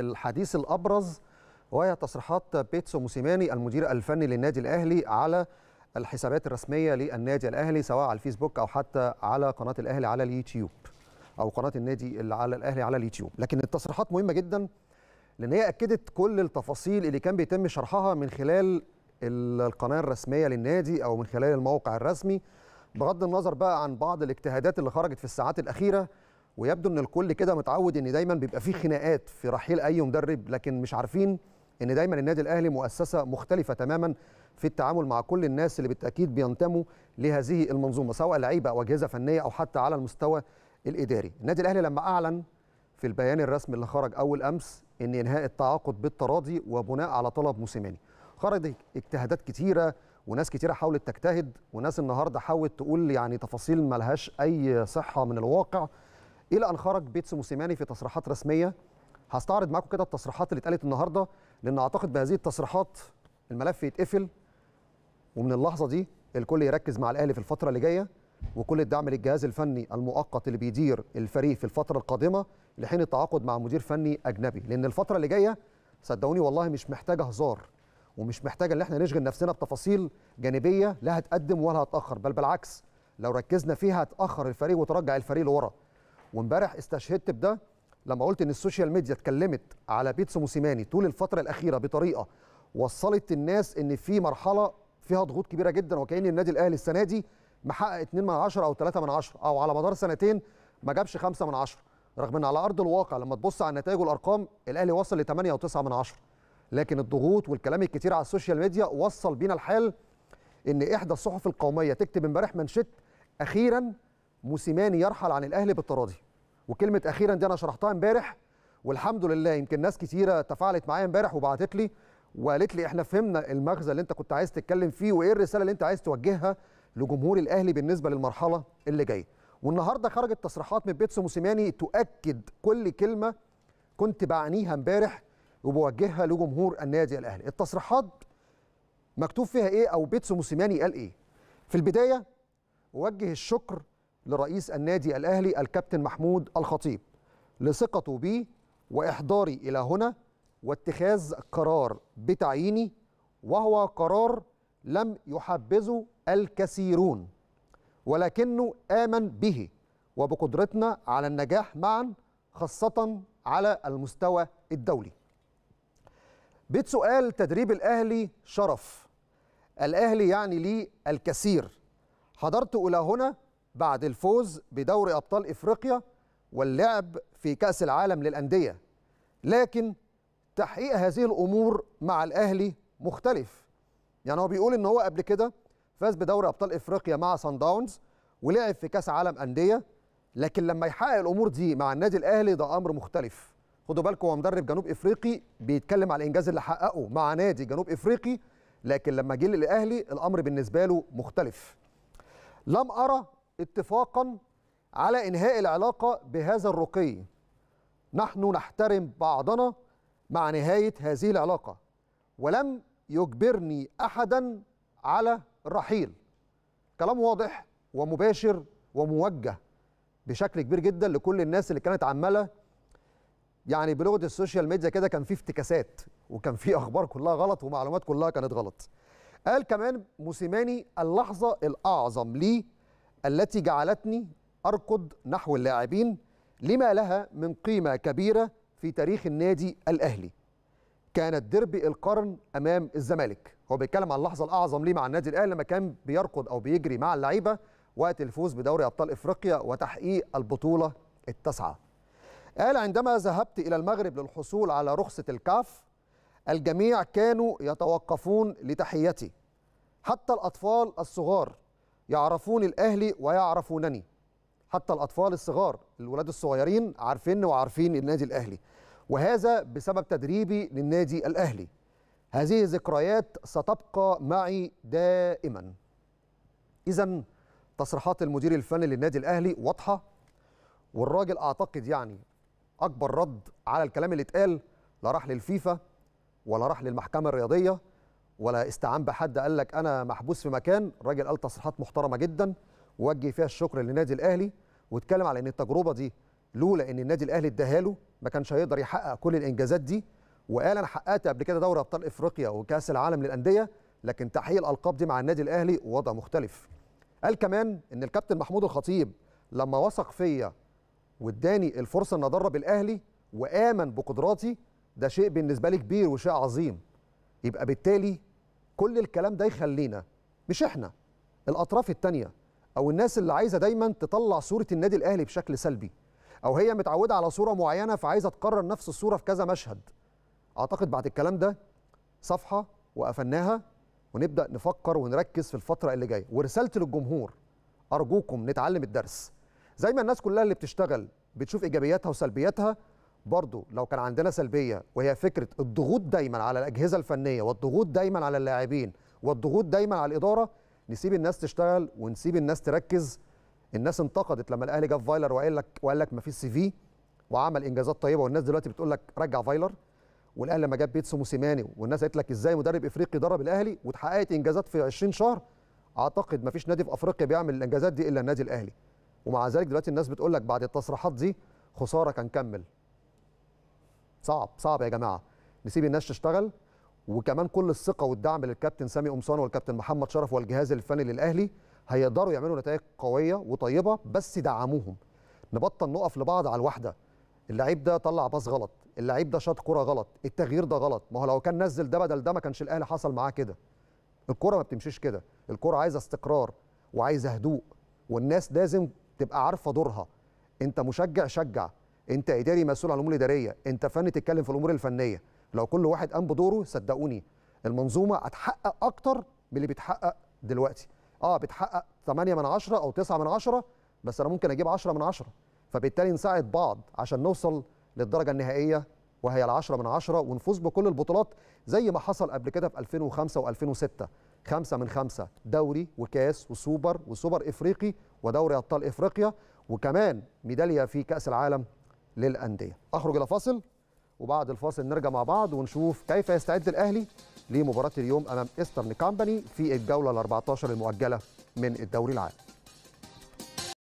الحديث الابرز وهي تصريحات بيتسو موسيماني المدير الفني للنادي الاهلي على الحسابات الرسميه للنادي الاهلي سواء على الفيسبوك او حتى على قناه الاهلي على اليوتيوب او قناه النادي اللي على الاهلي على اليوتيوب لكن التصريحات مهمه جدا لان هي اكدت كل التفاصيل اللي كان بيتم شرحها من خلال القناه الرسميه للنادي او من خلال الموقع الرسمي بغض النظر بقى عن بعض الاجتهادات اللي خرجت في الساعات الاخيره ويبدو ان الكل كده متعود ان دايما بيبقى في خناقات في رحيل اي مدرب لكن مش عارفين ان دايما النادي الاهلي مؤسسه مختلفه تماما في التعامل مع كل الناس اللي بالتاكيد بينتموا لهذه المنظومه سواء لعيبه او اجهزه فنيه او حتى على المستوى الاداري النادي الاهلي لما اعلن في البيان الرسمي اللي خرج اول امس ان انهاء التعاقد بالتراضي وبناء على طلب موسيماني خرجت اجتهادات كتيره وناس كتيره حاولت تجتهد وناس النهارده حاولت تقول يعني تفاصيل ملهاش اي صحه من الواقع الى ان خرج بيتس موسيماني في تصريحات رسميه هستعرض معاكم كده التصريحات اللي اتقالت النهارده لان اعتقد بهذه التصريحات الملف يتقفل ومن اللحظه دي الكل يركز مع الاهلي في الفتره اللي جايه وكل الدعم للجهاز الفني المؤقت اللي بيدير الفريق في الفتره القادمه لحين التعاقد مع مدير فني اجنبي لان الفتره اللي جايه صدقوني والله مش محتاجه هزار ومش محتاجه ان احنا نشغل نفسنا بتفاصيل جانبيه لا هتقدم ولا هتاخر بل بالعكس لو ركزنا فيها هتاخر الفريق وترجع الفريق لورا وامبارح استشهدت بده لما قلت ان السوشيال ميديا اتكلمت على بيتسو موسيماني طول الفتره الاخيره بطريقه وصلت الناس ان في مرحله فيها ضغوط كبيره جدا وكأن النادي الاهلي السنه دي محقق 2 من 10 او 3 من 10 او على مدار سنتين ما جابش 5 من 10 رغم ان على ارض الواقع لما تبص على النتائج والارقام الاهلي وصل ل 8 او 9 من 10 لكن الضغوط والكلام الكتير على السوشيال ميديا وصل بينا الحال ان احدى الصحف القوميه تكتب امبارح منشط اخيرا موسيماني يرحل عن الاهلي بالتراضي وكلمه اخيرا دي انا شرحتها امبارح والحمد لله يمكن ناس كثيره تفاعلت معايا امبارح وبعتت لي وقالت لي احنا فهمنا المغزى اللي انت كنت عايز تتكلم فيه وايه الرساله اللي انت عايز توجهها لجمهور الاهلي بالنسبه للمرحله اللي جايه والنهارده خرجت تصريحات من بيتسو موسيماني تؤكد كل كلمه كنت بعنيها امبارح وبوجهها لجمهور النادي الاهلي التصريحات مكتوب فيها ايه او بيتسو موسيماني قال ايه في البدايه اوجه الشكر لرئيس النادي الأهلي الكابتن محمود الخطيب لثقته بي وإحضاري إلى هنا واتخاذ قرار بتعييني وهو قرار لم يحبذه الكثيرون ولكنه آمن به وبقدرتنا على النجاح معا خاصة على المستوى الدولي بيت سؤال تدريب الأهلي شرف الأهلي يعني لي الكثير حضرت إلى هنا بعد الفوز بدوري أبطال إفريقيا واللعب في كأس العالم للأندية لكن تحقيق هذه الأمور مع الأهلي مختلف يعني هو بيقول إن هو قبل كده فاز بدوري أبطال إفريقيا مع سان داونز ولعب في كأس عالم أندية لكن لما يحقق الأمور دي مع النادي الأهلي ده أمر مختلف خدوا بالكم هو مدرب جنوب إفريقي بيتكلم على الإنجاز اللي حققه مع نادي جنوب إفريقي لكن لما جه للأهلي الأمر بالنسبة له مختلف لم أرى اتفاقا على انهاء العلاقه بهذا الرقي نحن نحترم بعضنا مع نهايه هذه العلاقه ولم يجبرني احدا على الرحيل كلام واضح ومباشر وموجه بشكل كبير جدا لكل الناس اللي كانت عماله يعني بلغه السوشيال ميديا كده كان في افتكاسات وكان في اخبار كلها غلط ومعلومات كلها كانت غلط قال كمان موسيماني اللحظه الاعظم ليه التي جعلتني أركض نحو اللاعبين لما لها من قيمة كبيرة في تاريخ النادي الأهلي كانت ديربي القرن أمام الزمالك هو بيتكلم عن اللحظة الأعظم ليه مع النادي الأهلي لما كان بيركض أو بيجري مع اللعيبة وقت الفوز بدوري أبطال إفريقيا وتحقيق البطولة التاسعة قال عندما ذهبت إلى المغرب للحصول على رخصة الكاف الجميع كانوا يتوقفون لتحيتي حتى الأطفال الصغار يعرفون الاهلي ويعرفونني حتى الاطفال الصغار الولاد الصغيرين عارفين وعارفين النادي الاهلي وهذا بسبب تدريبي للنادي الاهلي هذه الذكريات ستبقى معي دائما اذا تصريحات المدير الفني للنادي الاهلي واضحه والراجل اعتقد يعني اكبر رد على الكلام اللي اتقال لا راح للفيفا ولا راح للمحكمه الرياضيه ولا استعان بحد قال لك انا محبوس في مكان الراجل قال تصريحات محترمه جدا وجه فيها الشكر للنادي الاهلي واتكلم على ان التجربه دي لولا ان النادي الاهلي اداها له ما كانش هيقدر يحقق كل الانجازات دي وقال انا حققت قبل كده دوري ابطال افريقيا وكاس العالم للانديه لكن تحقيق الالقاب دي مع النادي الاهلي وضع مختلف قال كمان ان الكابتن محمود الخطيب لما وثق فيا واداني الفرصه ان ادرب الاهلي وامن بقدراتي ده شيء بالنسبه لي كبير وشيء عظيم يبقى بالتالي كل الكلام ده يخلينا مش احنا الاطراف الثانيه او الناس اللي عايزه دايما تطلع صوره النادي الاهلي بشكل سلبي او هي متعوده على صوره معينه فعايزه تكرر نفس الصوره في كذا مشهد اعتقد بعد الكلام ده صفحه وقفلناها ونبدا نفكر ونركز في الفتره اللي جايه ورسالتي للجمهور ارجوكم نتعلم الدرس زي ما الناس كلها اللي بتشتغل بتشوف ايجابياتها وسلبياتها برضو لو كان عندنا سلبيه وهي فكره الضغوط دايما على الاجهزه الفنيه والضغوط دايما على اللاعبين والضغوط دايما على الاداره نسيب الناس تشتغل ونسيب الناس تركز الناس انتقدت لما الاهلي جاب فايلر وقال لك وقال لك ما فيش سي في وعمل انجازات طيبه والناس دلوقتي بتقول لك رجع فايلر والاهلي لما جاب بيتسو موسيماني والناس قالت لك ازاي مدرب افريقي ضرب الاهلي واتحققت انجازات في 20 شهر اعتقد ما فيش نادي في افريقيا بيعمل الانجازات دي الا النادي الاهلي ومع ذلك دلوقتي الناس بتقول لك بعد التصريحات دي خساره كان كمل صعب صعب يا جماعه نسيب الناس تشتغل وكمان كل الثقه والدعم للكابتن سامي قمصان والكابتن محمد شرف والجهاز الفني للاهلي هيقدروا يعملوا نتائج قويه وطيبه بس دعموهم نبطل نقف لبعض على الواحده اللعيب ده طلع باص غلط اللعيب ده شاط كره غلط التغيير ده غلط ما هو لو كان نزل ده بدل ده ما كانش الاهلي حصل معاه كده الكره ما بتمشيش كده الكره عايزه استقرار وعايزه هدوء والناس لازم تبقى عارفه دورها انت مشجع شجع انت اداري مسؤول عن الامور الاداريه انت فني تتكلم في الامور الفنيه لو كل واحد قام بدوره صدقوني المنظومه هتحقق اكتر من اللي بيتحقق دلوقتي اه بتحقق 8 من 10 او 9 من 10 بس انا ممكن اجيب 10 من 10 فبالتالي نساعد بعض عشان نوصل للدرجه النهائيه وهي ال10 من 10 ونفوز بكل البطولات زي ما حصل قبل كده في 2005 و2006 خمسة من خمسة دوري وكاس وسوبر وسوبر إفريقي ودوري أبطال إفريقيا وكمان ميدالية في كأس العالم للانديه اخرج الى فاصل وبعد الفاصل نرجع مع بعض ونشوف كيف يستعد الاهلي لمباراه اليوم امام ايسترن كامباني في الجوله ال 14 المؤجله من الدوري العام